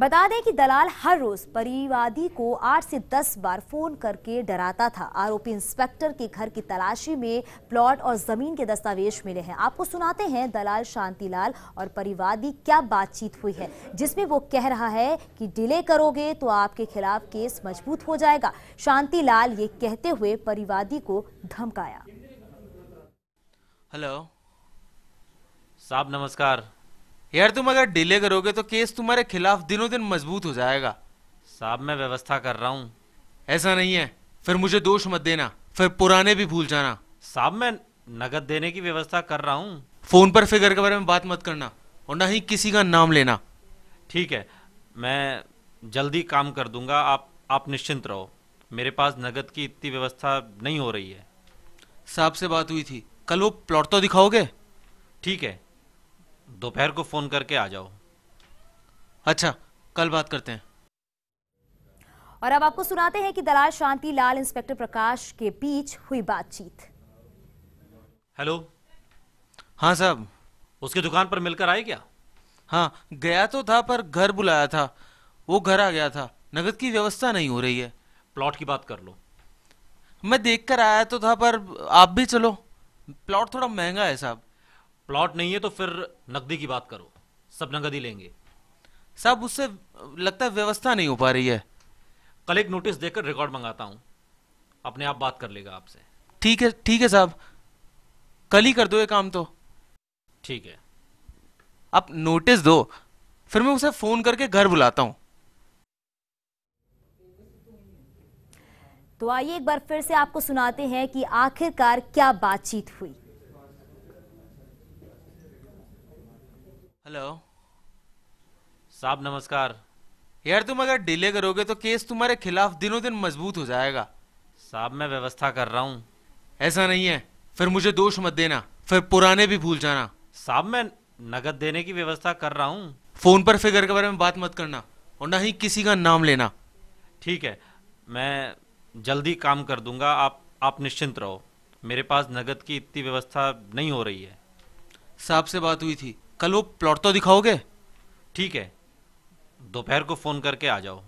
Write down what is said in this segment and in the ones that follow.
बता दें कि दलाल हर रोज परिवादी को आठ से दस बार फोन करके डराता था आरोपी इंस्पेक्टर के घर की तलाशी में प्लॉट और जमीन के दस्तावेज मिले हैं आपको सुनाते हैं दलाल शांतिलाल और परिवादी क्या बातचीत हुई है जिसमें वो कह रहा है कि डिले करोगे तो आपके खिलाफ केस मजबूत हो जाएगा लाल ये कहते हुए परिवादी को धमकाया हेलो साहब नमस्कार यार तुम अगर डिले करोगे तो केस तुम्हारे खिलाफ दिनों दिन मजबूत हो जाएगा साहब मैं व्यवस्था कर रहा हूँ ऐसा नहीं है फिर मुझे दोष मत देना फिर पुराने भी भूल जाना साहब मैं नगद देने की व्यवस्था कर रहा हूँ फोन पर फिगर के बारे में बात मत करना और ना ही किसी का नाम लेना ठीक है मैं जल्दी काम कर दूंगा आप आप निश्चिंत रहो मेरे पास नगद की इतनी व्यवस्था नहीं हो रही है साहब से बात हुई थी कल वो प्लॉट तो दिखाओगे ठीक है दोपहर को फ़ोन करके आ जाओ अच्छा कल बात करते हैं और अब आपको सुनाते हैं कि दलाल शांति लाल इंस्पेक्टर प्रकाश के बीच हुई बातचीत हेलो हाँ साहब उसकी दुकान पर मिलकर आए क्या हाँ गया तो था पर घर बुलाया था वो घर आ गया था नगद की व्यवस्था नहीं हो रही है प्लॉट की बात कर लो मैं देखकर आया तो था पर आप भी चलो प्लॉट थोड़ा महंगा है साहब प्लॉट नहीं है तो फिर नकदी की बात करो सब नकदी लेंगे साहब उससे लगता है व्यवस्था नहीं हो पा रही है कल एक नोटिस देकर रिकॉर्ड मंगाता हूँ अपने आप बात कर लेगा आपसे ठीक है ठीक है साहब कल ही कर दो ये काम तो ठीक है आप नोटिस दो फिर मैं उसे फ़ोन करके घर बुलाता हूँ तो आइए एक बार फिर से आपको सुनाते हैं कि आखिरकार क्या बातचीत हुई हेलो साहब नमस्कार यार तुम अगर डिले करोगे तो केस तुम्हारे खिलाफ दिनों दिन मजबूत हो जाएगा साहब मैं व्यवस्था कर रहा हूँ ऐसा नहीं है फिर मुझे दोष मत देना फिर पुराने भी भूल जाना साहब मैं नगद देने की व्यवस्था कर रहा हूँ फोन पर फिगर के बारे में बात मत करना और ना ही किसी का नाम लेना ठीक है मैं जल्दी काम कर दूंगा आप आप निश्चिंत रहो मेरे पास नगद की इतनी व्यवस्था नहीं हो रही है साहब से बात हुई थी कल वो प्लॉट तो दिखाओगे ठीक है दोपहर को फ़ोन करके आ जाओ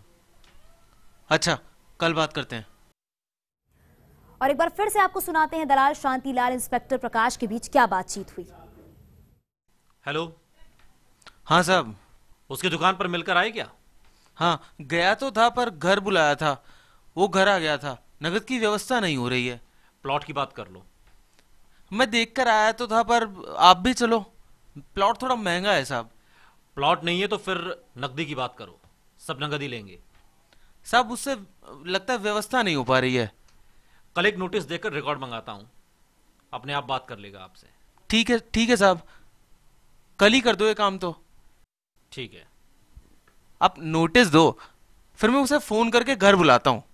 अच्छा कल बात करते हैं और एक बार फिर से आपको सुनाते हैं दलाल शांतिलाल इंस्पेक्टर प्रकाश के बीच क्या बातचीत हुई हेलो हाँ साहब उसकी दुकान पर मिलकर आए क्या हाँ गया तो था पर घर बुलाया था वो घर आ गया था नगद की व्यवस्था नहीं हो रही है प्लॉट की बात कर लो मैं देख कर आया तो था पर आप भी चलो प्लॉट थोड़ा महंगा है साहब प्लॉट नहीं है तो फिर नकदी की बात करो सब नकदी लेंगे साहब उससे लगता है व्यवस्था नहीं हो पा रही है कल एक नोटिस देकर रिकॉर्ड मंगाता हूँ अपने आप बात कर लेगा आपसे ठीक है ठीक है साहब कल ही कर दो ये काम तो ठीक है आप नोटिस दो फिर मैं उसे फ़ोन करके घर बुलाता हूँ